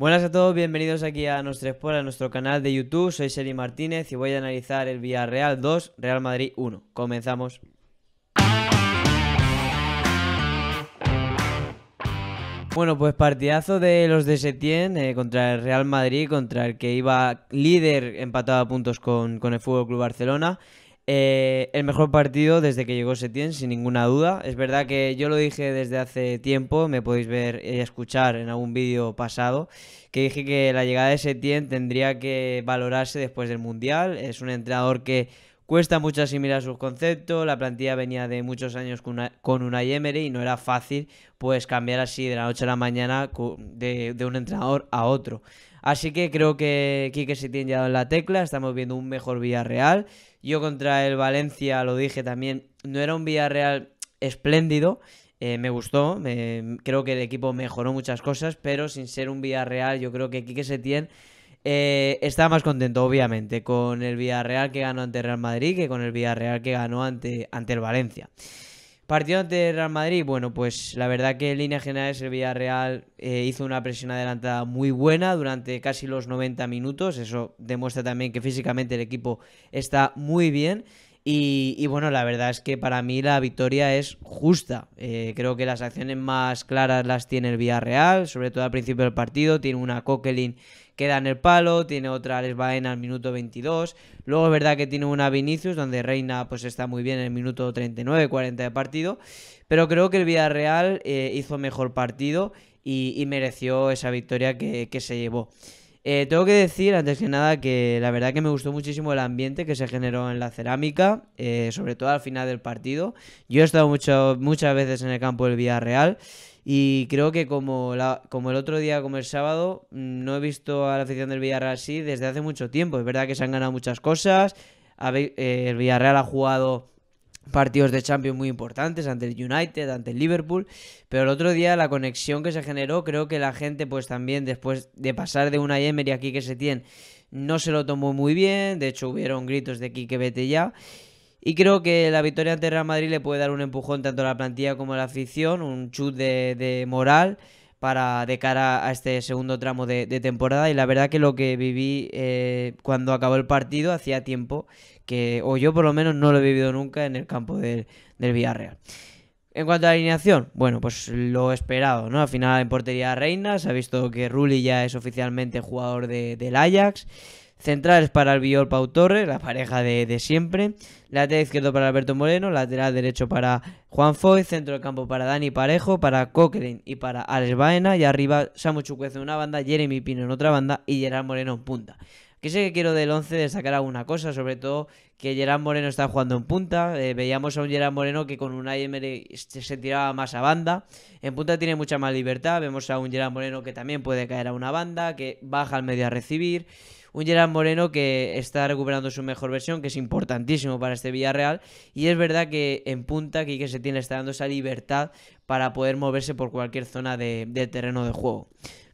Buenas a todos, bienvenidos aquí a Nostra Sport, a nuestro canal de YouTube. Soy Seri Martínez y voy a analizar el Villarreal 2, Real Madrid 1. Comenzamos. Bueno, pues partidazo de los de Setién eh, contra el Real Madrid, contra el que iba líder empatado a puntos con, con el Fútbol Club Barcelona. Eh, el mejor partido desde que llegó Setién, sin ninguna duda. Es verdad que yo lo dije desde hace tiempo, me podéis ver y escuchar en algún vídeo pasado, que dije que la llegada de Setién tendría que valorarse después del Mundial. Es un entrenador que cuesta mucho asimilar sus conceptos, la plantilla venía de muchos años con una, con y no era fácil pues cambiar así de la noche a la mañana de un entrenador a otro. Así que creo que Quique Setién ya en la tecla, estamos viendo un mejor Villarreal. Yo contra el Valencia, lo dije también, no era un Villarreal espléndido, eh, me gustó, creo que el equipo mejoró muchas cosas, pero sin ser un Villarreal, yo creo que Quique Setién... Eh, está más contento, obviamente, con el Villarreal que ganó ante Real Madrid que con el Villarreal que ganó ante, ante el Valencia. Partido ante Real Madrid, bueno, pues la verdad que en líneas general el Villarreal eh, hizo una presión adelantada muy buena durante casi los 90 minutos, eso demuestra también que físicamente el equipo está muy bien y, bueno, la verdad es que para mí la victoria es justa. Eh, creo que las acciones más claras las tiene el Villarreal, sobre todo al principio del partido. Tiene una Coquelin que da en el palo, tiene otra les Baena al minuto 22. Luego es verdad que tiene una Vinicius, donde Reina pues está muy bien en el minuto 39-40 de partido. Pero creo que el Villarreal eh, hizo mejor partido y, mereció esa victoria que se llevó. Eh, tengo que decir, antes que nada, que la verdad que me gustó muchísimo el ambiente que se generó en la cerámica, eh, sobre todo al final del partido. Yo he estado mucho, muchas veces en el campo del Villarreal y creo que como, la, como el otro día, como el sábado, mm, no he visto a la afición del Villarreal así desde hace mucho tiempo. Es verdad que se han ganado muchas cosas, eh, el Villarreal ha jugado partidos de Champions muy importantes ante el United, ante el Liverpool, pero el otro día la conexión que se generó, creo que la gente pues también después de pasar de una Emery aquí que se tiene, no se lo tomó muy bien, de hecho hubieron gritos de que vete ya. Y creo que la victoria ante Real Madrid le puede dar un empujón tanto a la plantilla como a la afición, un chut de moral para de cara a este segundo tramo de, temporada y la verdad que lo que viví eh, cuando acabó el partido hacía tiempo que o yo por lo menos no lo he vivido nunca en el campo del, del Villarreal. En cuanto a la alineación, bueno, pues lo esperado, ¿no? Al final en portería reina, se ha visto que Rulli ya es oficialmente jugador del Ajax. Centrales para Albiol Pau Torres, la pareja de, de siempre. Lateral izquierdo para Alberto Moreno, lateral derecho para Juan Foy, centro de campo para Dani Parejo, para Cochrane y para Alex Baena. Y arriba Samu Chucuez en una banda, Jeremy Pino en otra banda y Gerard Moreno en punta. Que sé que quiero del 11 destacar alguna cosa, sobre todo que Gerard Moreno está jugando en punta. Eh, veíamos a un Gerard Moreno que con un IML se, tiraba más a banda. En punta tiene mucha más libertad. Vemos a un Gerard Moreno que también puede caer a una banda, que baja al medio a recibir. Un Gerard Moreno que está recuperando su mejor versión, que es importantísimo para este Villarreal. Y es verdad que en punta Quique Setién está dando esa libertad para poder moverse por cualquier zona de, terreno de juego.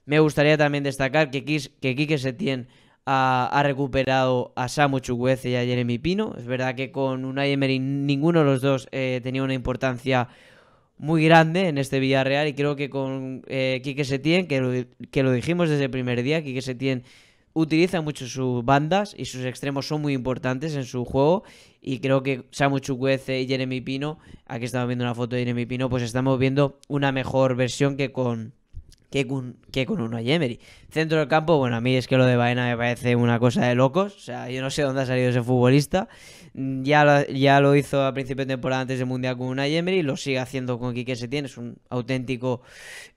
Me gustaría también destacar que, Kike que Quique Setién ha, recuperado a Samu Chukwueze y a Jeremy Pino. Es verdad que con un Emery ninguno de los dos eh, tenía una importancia muy grande en este Villarreal y creo que con eh, Quique Setién, que lo, que lo dijimos desde el primer día, Kike Setién utiliza mucho sus bandas y sus extremos son muy importantes en su juego. Y creo que Samu Chukwueze y Jeremy Pino, aquí estamos viendo una foto de Jeremy Pino, pues estamos viendo una mejor versión que con, que con, que con uno Centro del campo, bueno, a mí es que lo de Baena me parece una cosa de locos. O sea, yo no sé dónde ha salido ese futbolista. Mm, ya lo, ya lo hizo a principio de temporada antes del Mundial con una Yemery, lo sigue haciendo con Quique Setién, es un auténtico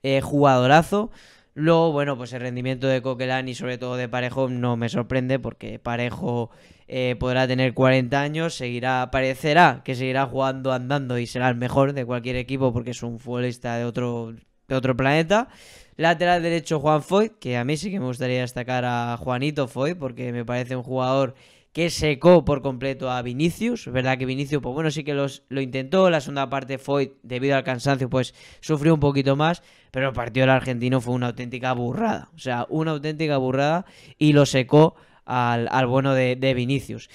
eh, jugadorazo. Luego, bueno, pues el rendimiento de Coquelán y sobre todo de Parejo no me sorprende porque Parejo eh, podrá tener 40 años, seguirá, parecerá que seguirá jugando andando y será el mejor de cualquier equipo porque es un futbolista de otro, de otro planeta. Lateral derecho Juan Foy, que a mí sí que me gustaría destacar a Juanito Foy porque me parece un jugador que secó por completo a Vinicius. verdad que Vinicius, pues bueno, sí que lo intentó. La segunda parte fue, debido al cansancio, pues sufrió un poquito más. Pero el partido del argentino fue una auténtica burrada. O sea, una auténtica burrada y lo secó al, bueno de, Vinicius.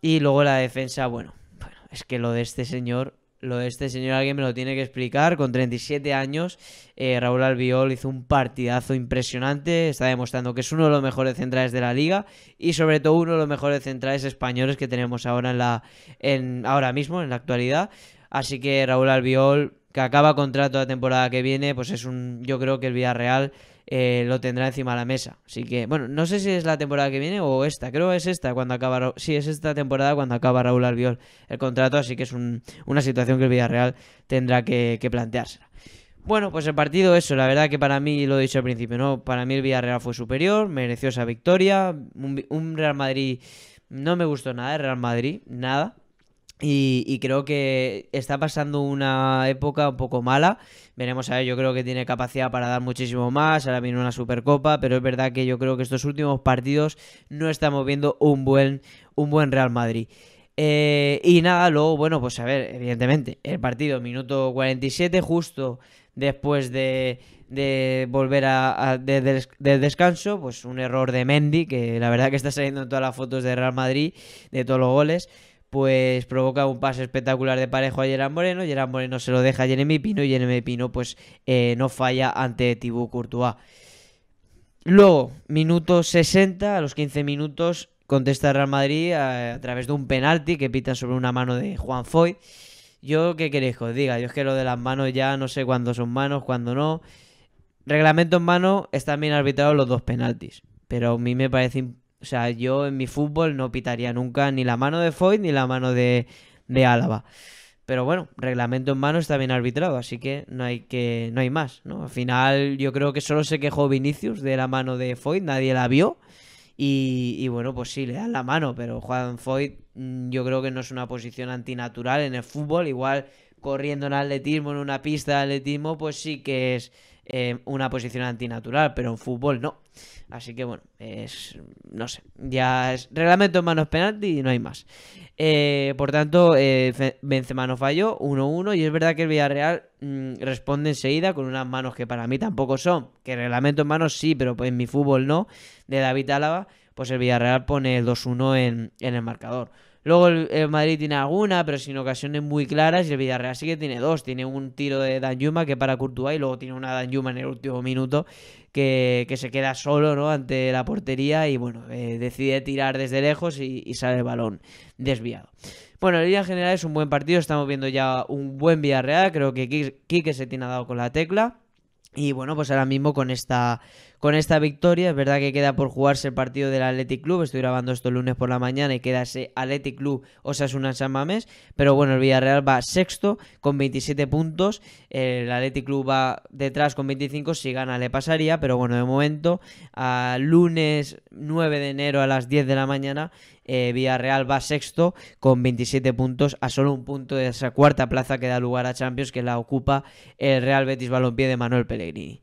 Y luego la defensa, bueno, bueno, es que lo de este señor lo este señor alguien me lo tiene que explicar. Con 37 años, eh, Raúl Albiol hizo un partidazo impresionante. Está demostrando que es uno de los mejores centrales de la liga y sobre todo uno de los mejores centrales españoles que tenemos ahora en la en, ahora mismo en la actualidad. Así que Raúl Albiol que acaba contrato la temporada que viene, pues es un yo creo que el Villarreal eh, lo tendrá encima de la mesa. Así que, bueno, no sé si es la temporada que viene o esta. Creo es esta cuando acaba. si es esta temporada cuando acaba Raúl Albiol el contrato. Así que es una situación que el Villarreal tendrá que, plantearse Bueno, pues el partido, eso, la verdad que para mí, lo he dicho al principio, ¿no? Para mí el Villarreal fue superior, mereció esa victoria. Un, un Real Madrid no me gustó nada, el Real Madrid, nada. Y, creo que está pasando una época un poco mala. Veremos a ver, yo creo que tiene capacidad para dar muchísimo más. Ahora viene una supercopa, pero es verdad que yo creo que estos últimos partidos no estamos viendo un buen, un buen Real Madrid. Eh, y nada, luego, bueno, pues a ver, evidentemente, el partido, minuto 47, justo después de, volver a, del descanso, pues un error de Mendy, que la verdad que está saliendo en todas las fotos de Real Madrid, de todos los goles pues provoca un pase espectacular de parejo a Gerard Moreno, Gerard Moreno se lo deja a Jeremy Pino y Jeremy Pino pues eh, no falla ante Thibaut Courtois. Luego, minuto 60, a los 15 minutos, contesta Real Madrid eh, a, través de un penalti que pita sobre una mano de Juan Foy. Yo, ¿qué queréis que diga? Yo es que lo de las manos ya no sé cuándo son manos, cuándo no. Reglamento en mano, están bien arbitrados los dos penaltis. Pero a mí me parece o sea, yo en mi fútbol no pitaría nunca ni la mano de Foyt ni la mano de, de Álava. Pero bueno, reglamento en mano está bien arbitrado, así que no hay que no hay más, ¿no? Al final yo creo que solo se quejó Vinicius de la mano de Foyt, nadie la vio. Y, y, bueno, pues sí, le dan la mano, pero Juan Foyt mm, yo creo que no es una posición antinatural en el fútbol. Igual corriendo en atletismo, en una pista de atletismo, pues sí que es Em, una posición antinatural, pero en fútbol no. Así que bueno, es, no sé, ya es reglamento en manos penalti y no hay más. Eh, por tanto, vence eh, Benzema no falló, 1-1, y es verdad que el Villarreal mm, responde enseguida con unas manos que para mí tampoco son, que reglamento en manos sí, pero pues en mi fútbol no, de David Álava, pues el Villarreal pone el 2-1 en el marcador. Luego el, Madrid tiene alguna, pero sin ocasiones muy claras. Y el Villarreal sí que tiene dos. Tiene un tiro de Danjuma que para Courtois y luego tiene una Danjuma en el último minuto que, se queda solo ¿no? ante la portería y bueno, eh, decide tirar desde lejos y, sale el balón desviado. Bueno, en general es un buen partido. Estamos viendo ya un buen Villarreal. Creo que Quique se tiene dado con la tecla. Y bueno, pues ahora mismo con esta con esta victoria. Es verdad que queda por jugarse el partido del Athletic Club. Estoy grabando esto el lunes por la mañana y queda ese Athletic Club Osasuna San Mamés. Pero bueno, el Villarreal va sexto con 27 puntos. El Athletic Club va detrás con 25. Si gana, le pasaría. Pero bueno, de momento, a lunes 9 de enero a las 10 de la mañana, eh, Villarreal va sexto con 27 puntos a solo un punto de esa cuarta plaza que da lugar a Champions que la ocupa el Real Betis Balompié de Manuel Pellegrini.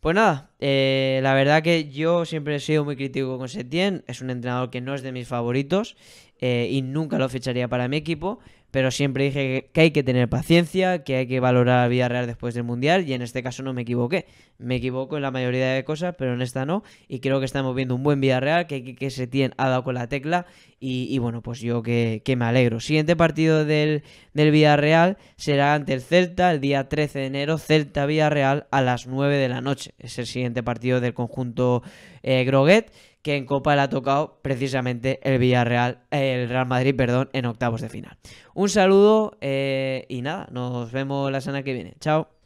Pues nada, eh, la verdad que yo siempre he sido muy crítico con Setien, es un entrenador que no es de mis favoritos eh, y nunca lo ficharía para mi equipo, pero siempre dije que hay que tener paciencia, que hay que valorar la vida real después del Mundial y en este caso no me equivoqué. Me equivoco en la mayoría de cosas, pero en esta no y creo que estamos viendo un buen Villarreal que, que, se tiene ha dado con la tecla y, bueno, pues yo que, me alegro. Siguiente partido del, del Villarreal será ante el Celta el día 13 de enero, Celta-Villarreal a las 9 de la noche. Es el siguiente partido del conjunto eh, Groguet que en Copa le ha tocado precisamente el Villarreal, el Real Madrid, en octavos de final. Un saludo eh, y nada, nos vemos la semana que viene. Chao.